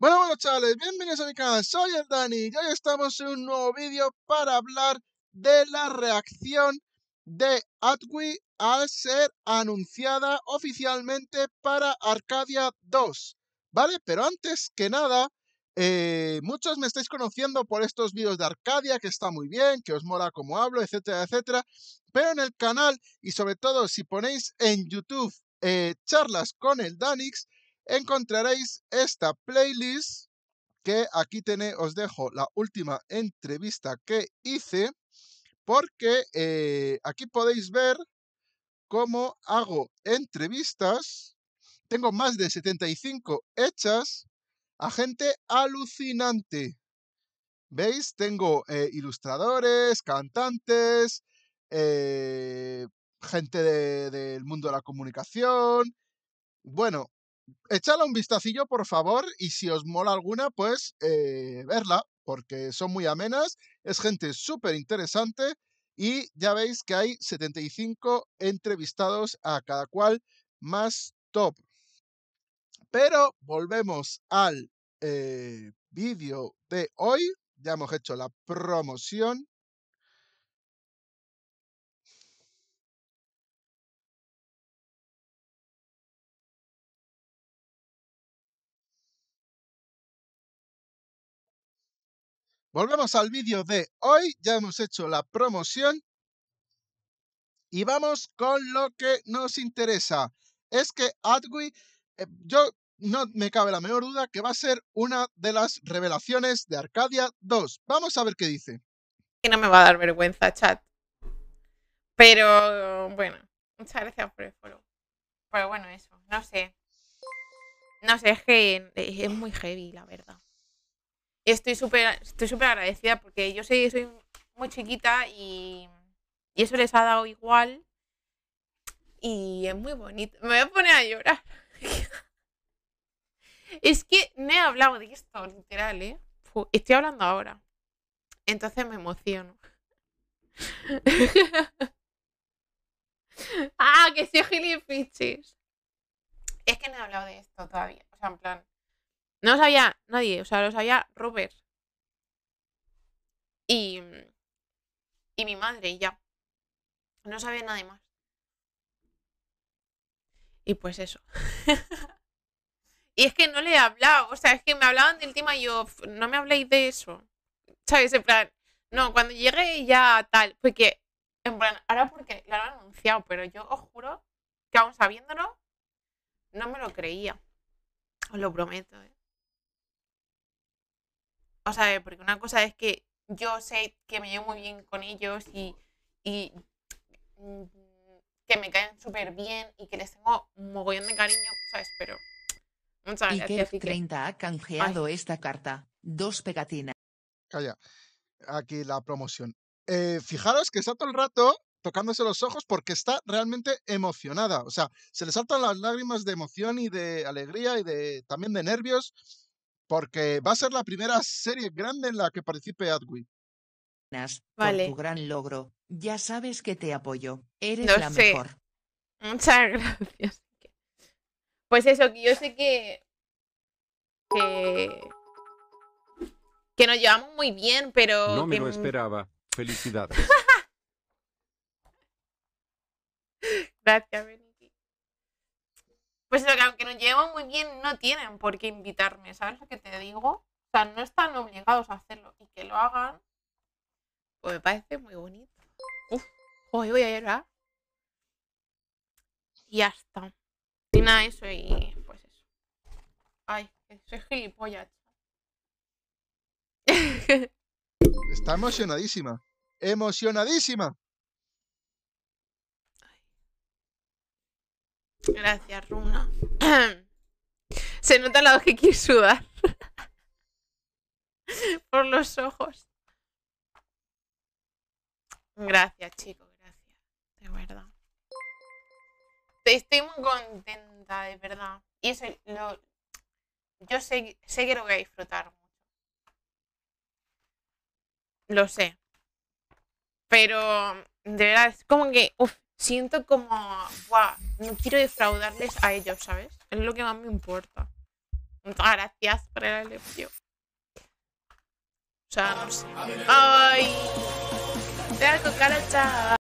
Bueno, bueno, chavales, bienvenidos a mi canal, soy el Dani y hoy estamos en un nuevo vídeo para hablar de la reacción de Atwi al ser anunciada oficialmente para Arcadia 2, ¿vale? Pero antes que nada, eh, muchos me estáis conociendo por estos vídeos de Arcadia, que está muy bien, que os mola como hablo, etcétera, etcétera, pero en el canal y sobre todo si ponéis en YouTube eh, charlas con el Danix, encontraréis esta playlist que aquí tenéis, os dejo la última entrevista que hice, porque eh, aquí podéis ver cómo hago entrevistas. Tengo más de 75 hechas a gente alucinante. ¿Veis? Tengo eh, ilustradores, cantantes, eh, gente del mundo de la comunicación. Bueno, echadla un vistacillo, por favor, y si os mola alguna, pues eh, verla, porque son muy amenas, es gente súper interesante y ya veis que hay 75 entrevistados a cada cual más top. Pero volvemos al eh, vídeo de hoy, ya hemos hecho la promoción Volvemos al vídeo de hoy, ya hemos hecho la promoción y vamos con lo que nos interesa. Es que Adwi eh, yo no me cabe la menor duda que va a ser una de las revelaciones de Arcadia 2. Vamos a ver qué dice. No me va a dar vergüenza, chat. Pero bueno, muchas gracias por el follow. Pero bueno, eso, no sé. No sé, es que eh, es muy heavy, la verdad estoy súper estoy super agradecida porque yo soy, soy muy chiquita y, eso les ha dado igual. Y es muy bonito. Me voy a poner a llorar. es que no he hablado de esto, literal, ¿eh? Estoy hablando ahora. Entonces me emociono. ah, que soy gilipichis! Es que no he hablado de esto todavía. O sea, en plan, no lo sabía nadie, o sea, lo sabía Robert. Y, y mi madre, ya. No sabía nadie más. Y pues eso. y es que no le he hablado, o sea, es que me hablaban del tema y yo, no me habléis de eso. ¿Sabes? En plan, no, cuando llegué ya tal, porque, en plan, ahora porque lo han anunciado, pero yo os juro que aún sabiéndolo, no me lo creía. Os lo prometo, ¿eh? o sea, porque una cosa es que yo sé que me llevo muy bien con ellos y, mm, que me caen súper bien y que les tengo un mogollón de cariño, ¿sabes? Pero... Muchas gracias. Iker 30 ha canjeado esta carta. Dos pegatinas. Calla. Aquí la promoción. Eh, fijaros que está todo el rato tocándose los ojos porque está realmente emocionada. O sea, se le saltan las lágrimas de emoción y de alegría y de también de nervios porque va a ser la primera serie grande en la que participe Adwin. Vale. tu gran logro. Ya sabes que te apoyo. Eres la mejor. Muchas gracias. Pues eso, que yo sé que, que. que. nos llevamos muy bien, pero. No me lo mm esperaba. Felicidades. gracias, pues que aunque nos llevamos muy bien, no tienen por qué invitarme, ¿sabes lo que te digo? O sea, no están obligados a hacerlo y que lo hagan, pues me parece muy bonito. Uf, hoy voy a llorar. Y ya está. nada, eso y pues eso. Ay, soy gilipollas. Está emocionadísima. Emocionadísima. Gracias, Runa. Se nota la voz que quiere sudar. Por los ojos. Gracias, chicos, gracias. De verdad. Estoy muy contenta, de verdad. Y eso lo. Yo sé, sé que lo voy a disfrutar mucho. Lo sé. Pero, de verdad, es como que. Uf, siento como, Buah, no quiero defraudarles a ellos, ¿sabes? Es lo que más me importa. gracias por el elección. O sea, no sé. ¡Ay! cucaracha!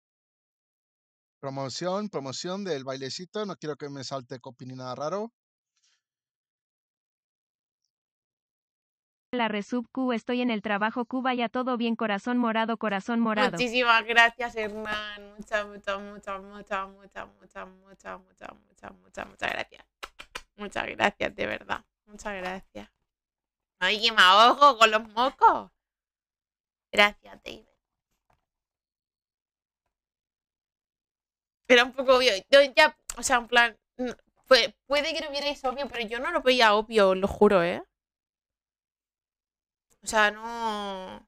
Promoción, promoción del bailecito. No quiero que me salte copi ni nada raro. la resub Q, estoy en el trabajo Q, vaya todo bien, corazón morado, corazón morado. Muchísimas gracias, Hernán. Muchas, muchas, muchas, muchas, muchas, muchas, muchas, muchas, muchas, muchas, muchas gracias. Muchas gracias, de verdad. Muchas gracias. Ay, que me ahogo con los mocos. Gracias, David. Era un poco obvio. Yo ya, o sea, en plan, puede, que lo vierais obvio, pero yo no lo veía obvio, lo juro, ¿eh? O sea, no.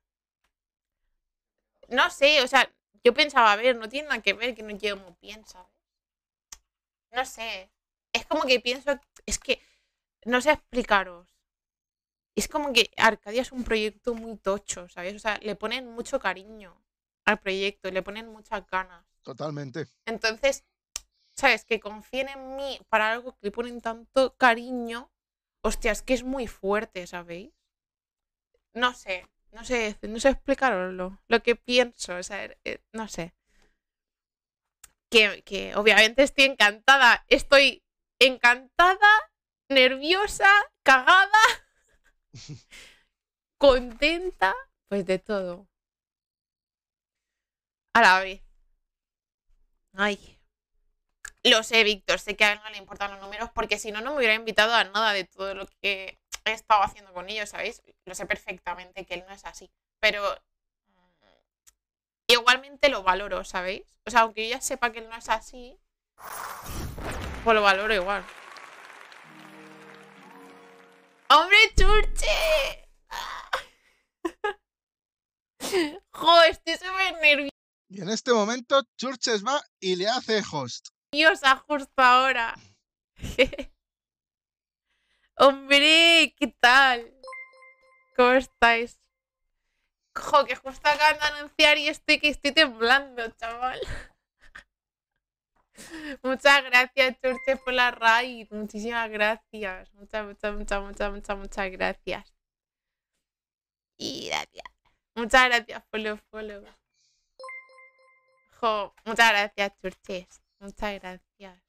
No sé, o sea, yo pensaba, a ver, no tiene nada que ver que no quiero. bien, ¿sabes? No sé. Es como que pienso, es que no sé explicaros. Es como que Arcadia es un proyecto muy tocho, ¿sabes? O sea, le ponen mucho cariño al proyecto, le ponen muchas ganas. Totalmente. Entonces, ¿sabes? Que confíen en mí para algo que le ponen tanto cariño, hostias, es que es muy fuerte, ¿sabéis? no sé, no sé, no sé explicarlo, lo que pienso, eh, eh, no sé. Que, obviamente estoy encantada, estoy encantada, nerviosa, cagada, contenta, pues de todo. A la vez. Ay. Lo sé, Víctor, sé que a él no le importan los números porque si no, no me hubiera invitado a nada de todo lo que he estado haciendo con ellos, ¿sabéis? Lo sé perfectamente que él no es así. Pero mm, igualmente lo valoro, ¿sabéis? O sea, aunque yo sepa que él no es así, pues lo valoro igual. ¡Hombre, churche! ¡Jo, estoy súper nerviosa! Y en este momento, Churches va y le hace host. Dios, a justo ahora. Hombre, ¿qué tal? ¿Cómo estáis? Jo, que justo acaban de anunciar y estoy que estoy temblando, chaval. muchas gracias, Churche, por la raid. Muchísimas gracias. Muchas, muchas, muchas, muchas, muchas, muchas gracias. Y gracias. Muchas gracias por los follow. Jo, muchas gracias, Churches. Muchas gracias.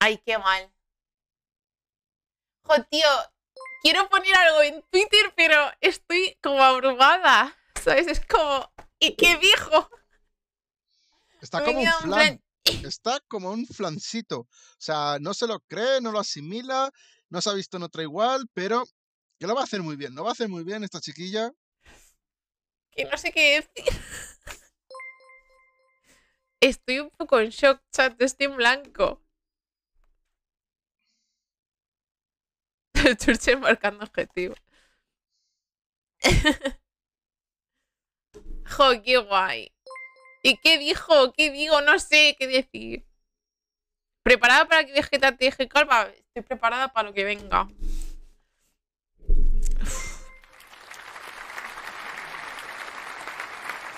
Ay, qué mal tío, quiero poner algo en Twitter, pero estoy como abrumada. ¿Sabes? Es como. ¿Y qué viejo! Está como un flan. Está como un flancito. O sea, no se lo cree, no lo asimila, no se ha visto en otra igual, pero que lo va a hacer muy bien. Lo va a hacer muy bien esta chiquilla. Que no sé qué decir. Estoy un poco en shock, chat. Estoy en blanco. el marcando objetivo. jo, qué guay. ¿Y qué dijo? ¿Qué digo? No sé qué decir. ¿Preparada para que viaje te dije calva? Estoy preparada para lo que venga.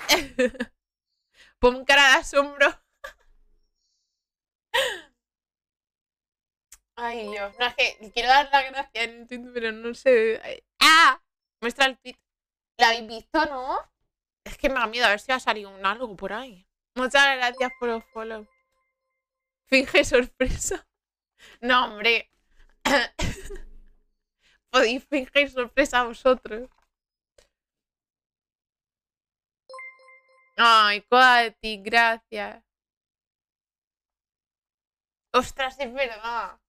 Pon cara de asombro. No, es que quiero dar la gracia en el pero no sé. Eh, ¡Ah! Muestra el tweet. ¿La habéis visto, no? Es que me da miedo a ver si ha salido un algo por ahí. Muchas gracias por los follow. Finge sorpresa. No, hombre. Podéis fingir sorpresa a vosotros. Ay, coda gracias. Ostras, es verdad.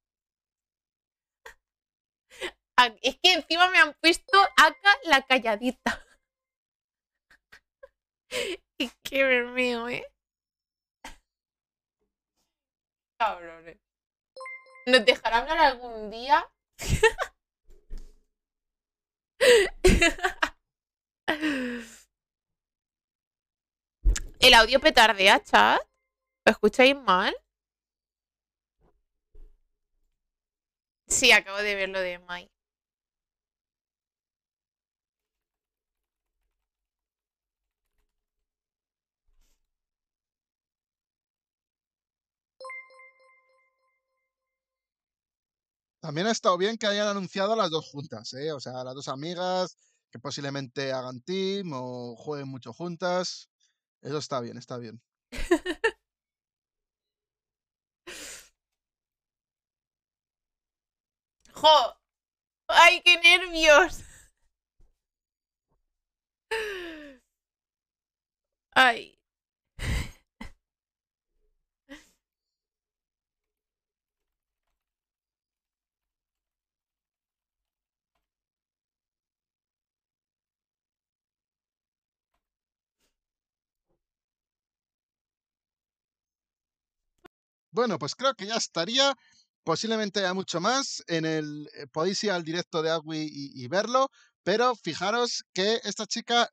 encima me han puesto acá la calladita. y qué ¿eh? Cabrones. ¿Nos dejará hablar algún día? El audio petardea, chat. ¿Lo escucháis mal? Sí, acabo de ver lo de Mai. También ha estado bien que hayan anunciado las dos juntas, ¿eh? o sea, las dos amigas, que posiblemente hagan team o jueguen mucho juntas. Eso está bien, está bien. ¡Jo! ¡Ay, qué nervios! ¡Ay! Bueno, pues creo que ya estaría. Posiblemente haya mucho más. En el podéis ir al directo de Agui y, verlo. Pero fijaros que esta chica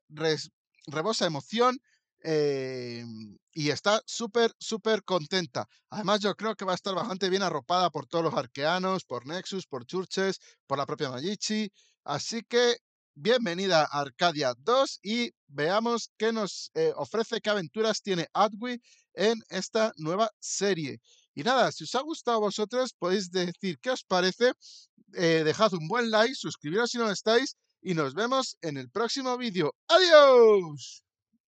rebosa emoción eh, y está súper, súper contenta. Además, yo creo que va a estar bastante bien arropada por todos los arqueanos, por Nexus, por Churches, por la propia Magichi. Así que bienvenida a Arcadia 2 y veamos qué nos eh, ofrece, qué aventuras tiene AdWi en esta nueva serie. Y nada, si os ha gustado a vosotros, podéis decir qué os parece, eh, dejad un buen like, suscribiros si no estáis y nos vemos en el próximo vídeo. ¡Adiós!